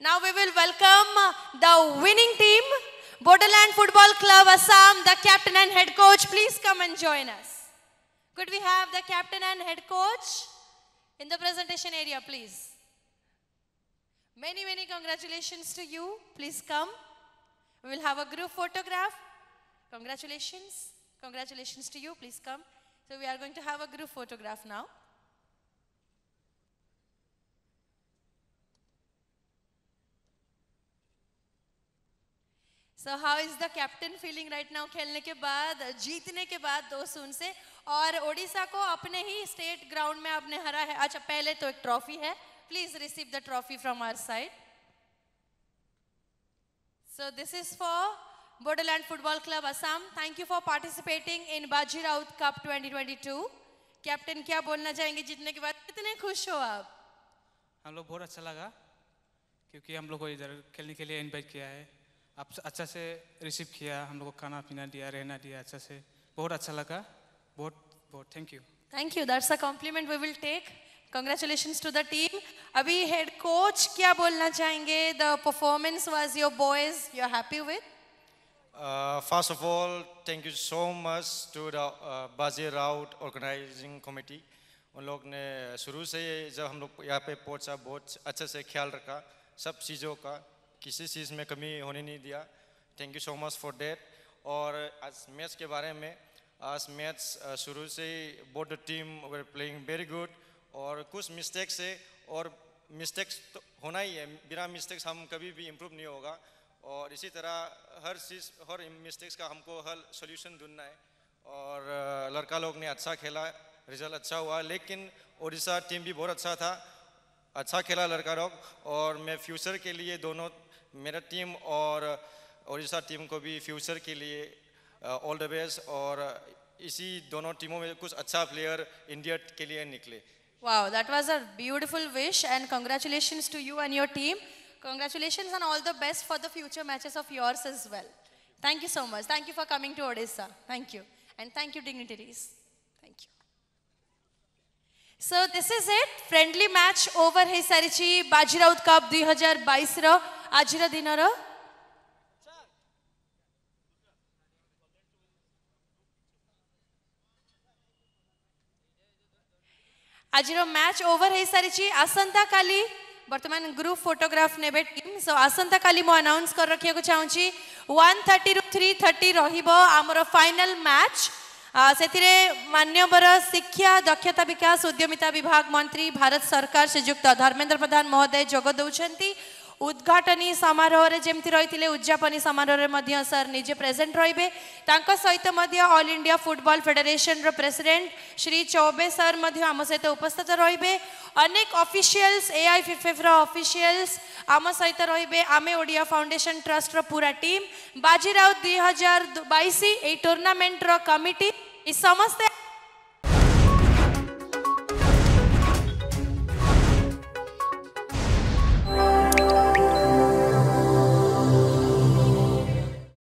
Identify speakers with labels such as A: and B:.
A: Now we will welcome the winning team, Borderland Football Club Assam, the captain and head coach. Please come and join us. Could we have the captain and head coach in the presentation area, please? Many, many congratulations to you. Please come. We will have a group photograph. Congratulations. Congratulations to you. Please come. So we are going to have a group photograph now. So how is the captain feeling right now खेलने के बाद जीतने के बाद दो सून से और ओडिशा को अपने ही स्टेट ग्राउंड में आपने हरा है अच्छा पहले तो एक ट्रॉफी है please receive the trophy from our side so this is for Bodoland Football Club Assam thank you for participating in Baji Raut Cup 2022 captain क्या बोलना चाहेंगे जीतने के बाद कितने खुश हो आप
B: हम लोग बहुत अच्छा लगा क्योंकि हम लोग को इधर खेलने के लिए इनवाइट किया है आप अच्छा से रिसीव किया हम लोग को खाना पीना दिया रहना दिया अच्छा से बहुत अच्छा लगा बहुत बहुत thank you
A: thank you that's a compliment we will take congratulation to the team अभी हेड कोच क्या बोलना चाहेंगे the performance was your boys you are happy with
B: first of all thank you so much to the Baji Raut organising committee उन लोग ने शुरू से जब हम लोग यहाँ पे पहुँचा बहुत अच्छे से ख्याल रखा सब चीज़ों का किसी चीज़ में कमी होने नहीं दिया thank you so much for that और आज मैच के बारे में आज मैच शुरू से ही both the team were playing very good और कुछ मिस्टेक्स है और मिस्टेक्स तो होना ही है बिना मिस्टेक्स हम कभी भी इम्प्रूव नहीं होगा और इसी तरह हर चीज़ हर मिस्टेक्स का हमको हर सोल्यूशन ढूंढना है और लड़का लोग ने अच्छा खेला रिजल्ट अच्छा हुआ लेकिन उड़ीसा टीम भी बहुत अच्छा था अच्छा खेला लड़का लोग और मैं फ्यूचर के लिए दोनों मेरा टीम और उड़ीसा टीम को भी फ्यूचर के लिए ऑल द बेस्ट और इसी दोनों टीमों में कुछ अच्छा प्लेयर इंडिया के लिए निकले
A: वाह that was a beautiful wish and congratulation to you and your team congratulation on all the best for the future matches of yours as well thank you so much thank you for coming to Odisha thank you and thank you dignitaries So this is it, friendly match over ହେଇସାରିଛି Bajirout cup ଦୁଇ ହଜାର ବାଇଶର ଆଜିର ଦିନର ଆଜିର match over ହେଇସାରିଛି ଆସନ୍ତାକାଲି ବର୍ତ୍ତମାନ group photograph ନେବେ ଟିମ୍ ସୋ ଆସନ୍ତାକାଲି ମୁଁ ଆନାଉନ୍ସ କରି ରଖିବାକୁ ଚାହୁଁଛି ୱାନ୍ ଥର୍ଟିରୁ ଥ୍ରୀ ଥର୍ଟି ରହିବ ଆମର ଫାଇନାଲ୍ ମ୍ୟାଚ୍ ସେଥିରେ ମାନ୍ୟବର ଶିକ୍ଷା ଦକ୍ଷତା ବିକାଶ ଉଦ୍ୟମିତା ବିଭାଗ ମନ୍ତ୍ରୀ ଭାରତ ସରକାର ଶ୍ରୀଯୁକ୍ତ ଧର୍ମେନ୍ଦ୍ର ପ୍ରଧାନ ମହୋଦୟ ଯୋଗ ଦେଉଛନ୍ତି ଉଦ୍ଘାଟନୀ ସମାରୋହରେ ଯେମିତି ରହିଥିଲେ ଉଦ୍ଯାପନୀ ସମାରୋହରେ ମଧ୍ୟ ସାର୍ ନିଜେ ପ୍ରେଜେଣ୍ଟ ରହିବେ ତାଙ୍କ ସହିତ ମଧ୍ୟ ଅଲ୍ ଇଣ୍ଡିଆ ଫୁଟବଲ ଫେଡେରେସନର ପ୍ରେସିଡେଣ୍ଟ ଶ୍ରୀ ଚୌବେ ସାର୍ ମଧ୍ୟ ଆମ ସହିତ ଉପସ୍ଥିତ ରହିବେ ଅନେକ ଅଫିସିଆଲ୍ସ ଏଆଇଏଫ୍ଏଫ୍ର ଅଫିସିଆଲ୍ସ ଆମ ସହିତ ରହିବେ ଆମେ ଓଡ଼ିଆ ଫାଉଣ୍ଡେସନ ଟ୍ରଷ୍ଟର ପୁରା ଟିମ୍ ବାଜି ରାଉତ ଦୁଇ ହଜାର ବାଇଶ ଏଇ ଟୁର୍ଣ୍ଣାମେଣ୍ଟର କମିଟି ସମସ୍ତେ